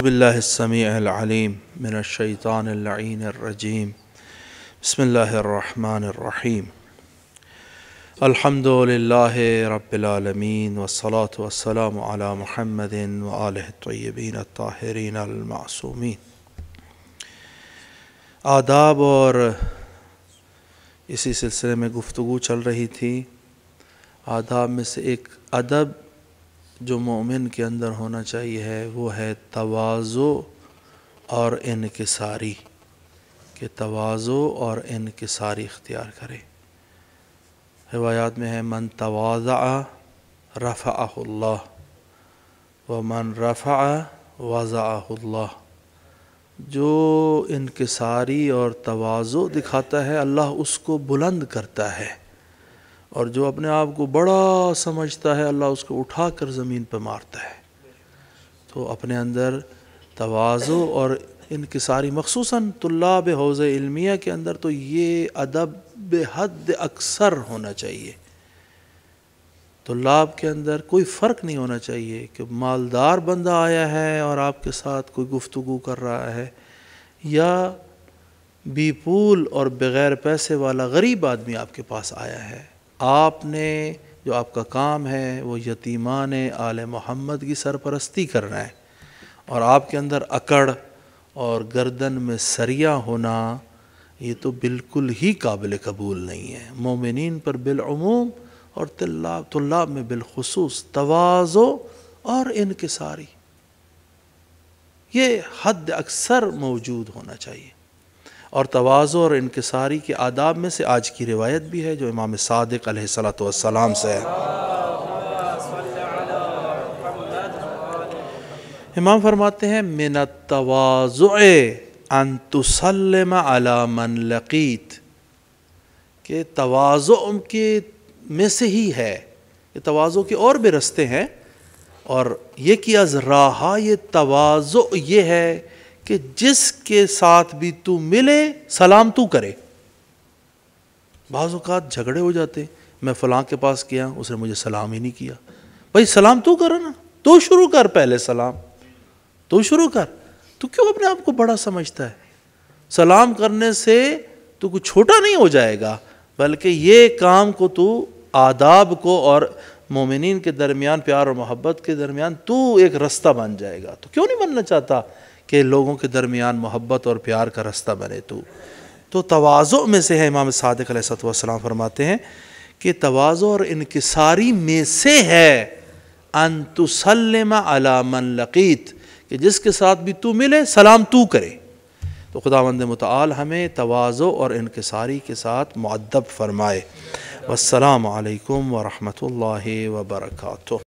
अज़बिल्लासमीम मिनशैतानरजीम बसमीम अलहमदिल्ला रबालमीन वसलात वसलाम महमदिन तय्यबीन ताहरीन अलमासूमीन आदाब और इसी सिलसिले में गुफ्तु चल रही थी आदाब में से एक अदब जो मोमिन के अंदर होना चाहिए है वो है तवाज़ो और इनकसारी के तवाज़ो और इनकसारी इख्तियार करें रवायात में है मन तवाज़ा रफ़ाहुल्ला व मन रफ़ा वज़ाहुल्ला जो इनकसारी और तवाज़ो दिखाता है अल्लाह उसको बुलंद करता है और जो अपने आप को बड़ा समझता है अल्लाह उसको उठा कर ज़मीन पर मारता है तो अपने अंदर तोज़ो और इनकसारी मखसूस तल्लाब हौज़ इलमिया के अंदर तो ये अदब बेहद अक्सर होना चाहिए तल्लाब के अंदर कोई फ़र्क नहीं होना चाहिए कि मालदार बंदा आया है और आपके साथ कोई गुफ्तु कर रहा है या बीपूल और बग़ैर पैसे वाला गरीब आदमी आपके पास आया है आपने जो आपका काम है वो यतीमान आल मोहम्मद की सरपरस्ती करना है और आपके अंदर अकड़ और गर्दन में सरिया होना ये तो बिल्कुल ही काबिल कबूल नहीं है मोमिन पर बिलूम और तल्लाब तल्लाब में बिलखसूस तोज़ो और इनकसारी ये हद अक्सर मौजूद होना चाहिए और तोज़ और इनकसारी के आदाब में से आज की रिवायत भी है जो इमाम सदक सलाम से है इमाम फरमाते हैं मिन तोज़ अनतुसलम मन लकीत के तोज़ उनके में से ही है ये तोज़ों के और भी रस्ते हैं और ये किया रहा ये तोज़ो ये है कि जिसके साथ भी तू मिले सलाम तू करे बाज़ात झगड़े हो जाते मैं फलां के पास गया उसने मुझे सलाम ही नहीं किया भाई सलाम तू करो ना तू शुरू कर पहले सलाम तू शुरू कर तू क्यों अपने आप को बड़ा समझता है सलाम करने से तू कुछ छोटा नहीं हो जाएगा बल्कि ये काम को तू आदाब को और मोमिन के दरमियान प्यार और मोहब्बत के दरमियान तू एक रास्ता बन जाएगा तो क्यों नहीं बनना चाहता कि लोगों के दरमियान मोहब्बत और प्यार का रास्ता बने तू तो तोज़ो में से है इमाम सदक सतम फरमाते हैं कि तोज़ो और इनकसारी में से है अनतुसलम अलामन लकीत कि जिसके साथ भी तू मिले सलाम तू करे तो खुदा मंद मताल हमें तोज़ो और इनकसारी के साथ मदब फरमाए वालकम वरहमल वर्का